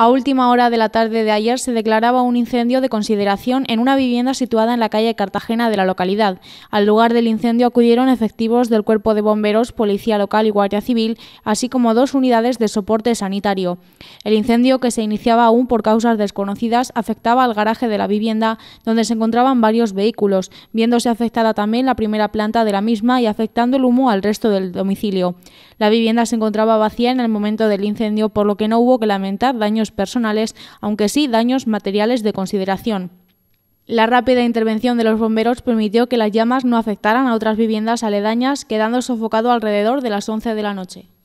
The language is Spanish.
A última hora de la tarde de ayer se declaraba un incendio de consideración en una vivienda situada en la calle Cartagena de la localidad. Al lugar del incendio acudieron efectivos del Cuerpo de Bomberos, Policía Local y Guardia Civil, así como dos unidades de soporte sanitario. El incendio, que se iniciaba aún por causas desconocidas, afectaba al garaje de la vivienda, donde se encontraban varios vehículos, viéndose afectada también la primera planta de la misma y afectando el humo al resto del domicilio. La vivienda se encontraba vacía en el momento del incendio, por lo que no hubo que lamentar daños personales, aunque sí daños materiales de consideración. La rápida intervención de los bomberos permitió que las llamas no afectaran a otras viviendas aledañas, quedando sofocado alrededor de las 11 de la noche.